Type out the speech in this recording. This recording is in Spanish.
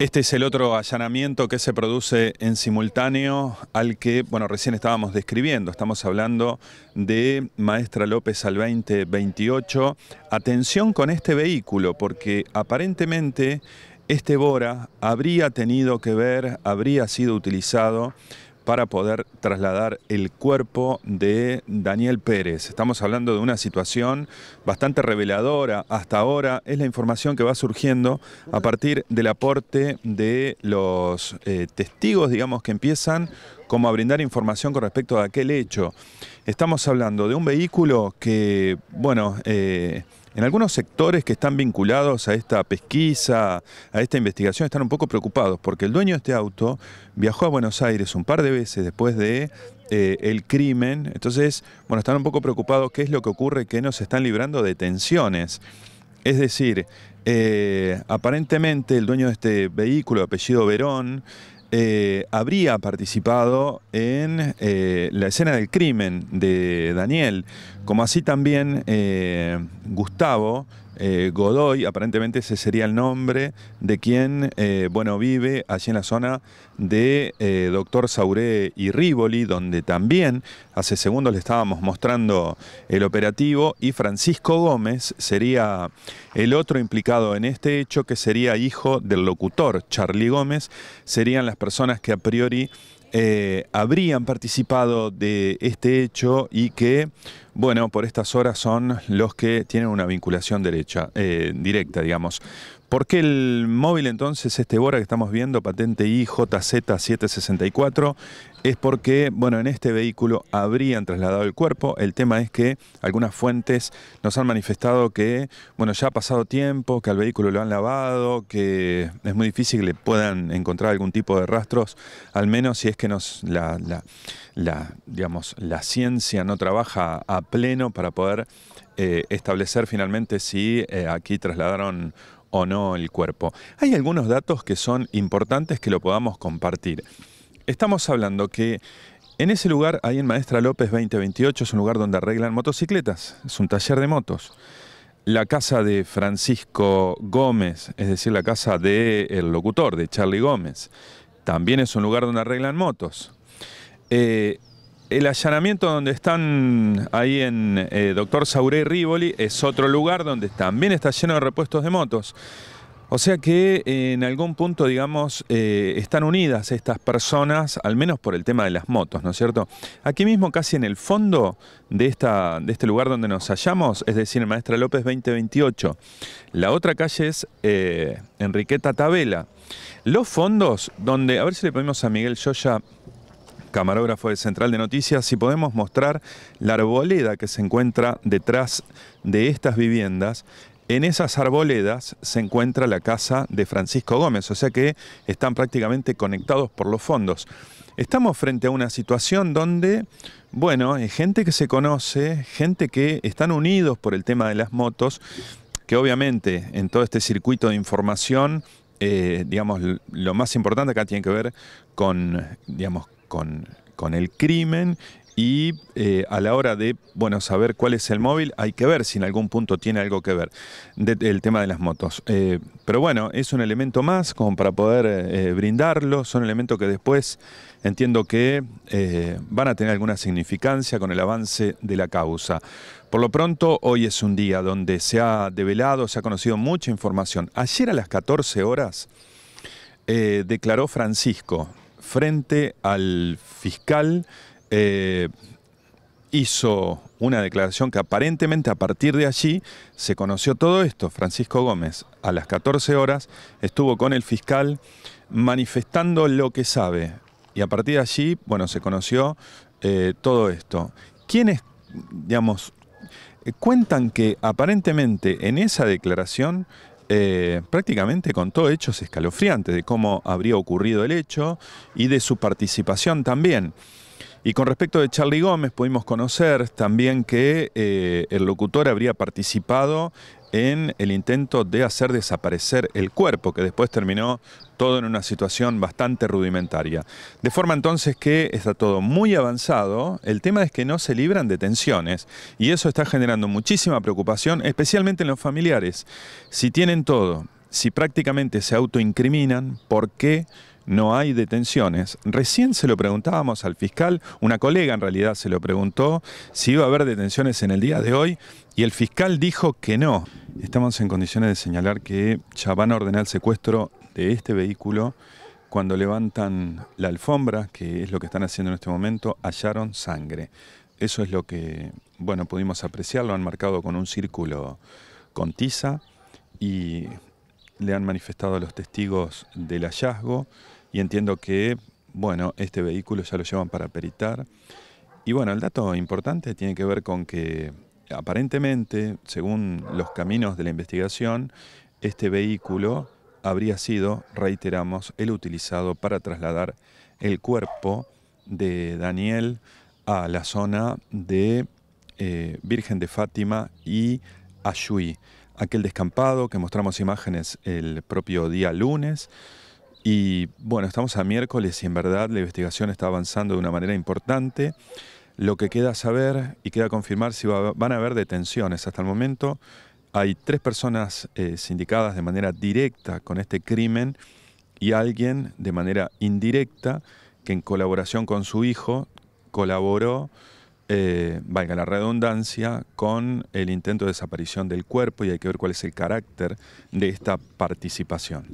Este es el otro allanamiento que se produce en simultáneo al que, bueno, recién estábamos describiendo. Estamos hablando de Maestra López al 2028. Atención con este vehículo, porque aparentemente este Bora habría tenido que ver, habría sido utilizado para poder trasladar el cuerpo de Daniel Pérez. Estamos hablando de una situación bastante reveladora hasta ahora. Es la información que va surgiendo a partir del aporte de los eh, testigos, digamos, que empiezan como a brindar información con respecto a aquel hecho. Estamos hablando de un vehículo que, bueno, eh, en algunos sectores que están vinculados a esta pesquisa, a esta investigación, están un poco preocupados porque el dueño de este auto viajó a Buenos Aires un par de veces después de eh, el crimen. Entonces, bueno, están un poco preocupados qué es lo que ocurre, que nos están librando de tensiones. Es decir, eh, aparentemente el dueño de este vehículo, apellido Verón, eh, habría participado en eh, la escena del crimen de Daniel, como así también eh, Gustavo eh, Godoy, aparentemente ese sería el nombre de quien, eh, bueno, vive allí en la zona de eh, Doctor Sauré y Rivoli, donde también hace segundos le estábamos mostrando el operativo, y Francisco Gómez sería el otro implicado en este hecho, que sería hijo del locutor Charlie Gómez, serían las personas que a priori eh, habrían participado de este hecho y que, bueno, por estas horas son los que tienen una vinculación derecha, eh, directa, digamos. ¿Por qué el móvil entonces, este Bora que estamos viendo, patente IJZ764, es porque, bueno, en este vehículo habrían trasladado el cuerpo. El tema es que algunas fuentes nos han manifestado que, bueno, ya ha pasado tiempo, que al vehículo lo han lavado, que es muy difícil que le puedan encontrar algún tipo de rastros, al menos si es que nos, la, digamos, la ciencia no trabaja a pleno para poder eh, establecer finalmente si eh, aquí trasladaron o no el cuerpo. Hay algunos datos que son importantes que lo podamos compartir. Estamos hablando que en ese lugar, ahí en Maestra López 2028, es un lugar donde arreglan motocicletas, es un taller de motos. La casa de Francisco Gómez, es decir, la casa del locutor, de Charlie Gómez, también es un lugar donde arreglan motos. Eh, el allanamiento donde están ahí en eh, Doctor Sauré Rivoli es otro lugar donde también está lleno de repuestos de motos. O sea que eh, en algún punto, digamos, eh, están unidas estas personas, al menos por el tema de las motos, ¿no es cierto? Aquí mismo, casi en el fondo de, esta, de este lugar donde nos hallamos, es decir, en Maestra López 2028. La otra calle es Enriqueta Tabela. Los fondos donde, a ver si le ponemos a Miguel Yoya camarógrafo de Central de Noticias, si podemos mostrar la arboleda que se encuentra detrás de estas viviendas. En esas arboledas se encuentra la casa de Francisco Gómez, o sea que están prácticamente conectados por los fondos. Estamos frente a una situación donde, bueno, hay gente que se conoce, gente que están unidos por el tema de las motos, que obviamente en todo este circuito de información, eh, digamos, lo más importante acá tiene que ver con, digamos, con, el crimen y eh, a la hora de bueno saber cuál es el móvil hay que ver si en algún punto tiene algo que ver el tema de las motos eh, pero bueno es un elemento más como para poder eh, brindarlo son elementos que después entiendo que van a tener alguna significancia con el avance de la causa por lo pronto hoy es un día donde se ha develado se ha conocido mucha información ayer a las 14 horas declaró Francisco frente al fiscal eh, hizo una declaración que aparentemente a partir de allí se conoció todo esto. Francisco Gómez a las 14 horas estuvo con el fiscal manifestando lo que sabe y a partir de allí, bueno, se conoció eh, todo esto. ¿Quiénes, digamos, cuentan que aparentemente en esa declaración eh, prácticamente contó hechos escalofriantes de cómo habría ocurrido el hecho y de su participación también. Y con respecto de Charlie Gómez, pudimos conocer también que eh, el locutor habría participado en el intento de hacer desaparecer el cuerpo, que después terminó todo en una situación bastante rudimentaria. De forma entonces que está todo muy avanzado, el tema es que no se libran de tensiones y eso está generando muchísima preocupación, especialmente en los familiares. Si tienen todo, si prácticamente se autoincriminan, ¿por qué no hay detenciones. Recién se lo preguntábamos al fiscal, una colega en realidad se lo preguntó si iba a haber detenciones en el día de hoy y el fiscal dijo que no. Estamos en condiciones de señalar que ya van a ordenar el secuestro de este vehículo cuando levantan la alfombra, que es lo que están haciendo en este momento, hallaron sangre. Eso es lo que, bueno, pudimos apreciar, lo han marcado con un círculo con tiza y le han manifestado a los testigos del hallazgo y entiendo que, bueno, este vehículo ya lo llevan para peritar. Y bueno, el dato importante tiene que ver con que aparentemente, según los caminos de la investigación, este vehículo habría sido, reiteramos, el utilizado para trasladar el cuerpo de Daniel a la zona de eh, Virgen de Fátima y Ayuí, aquel descampado que mostramos imágenes el propio día lunes. Y bueno, estamos a miércoles y en verdad la investigación está avanzando de una manera importante. Lo que queda saber y queda confirmar si van a haber detenciones. Hasta el momento hay tres personas eh, sindicadas de manera directa con este crimen y alguien de manera indirecta que en colaboración con su hijo colaboró, eh, valga la redundancia, con el intento de desaparición del cuerpo y hay que ver cuál es el carácter de esta participación.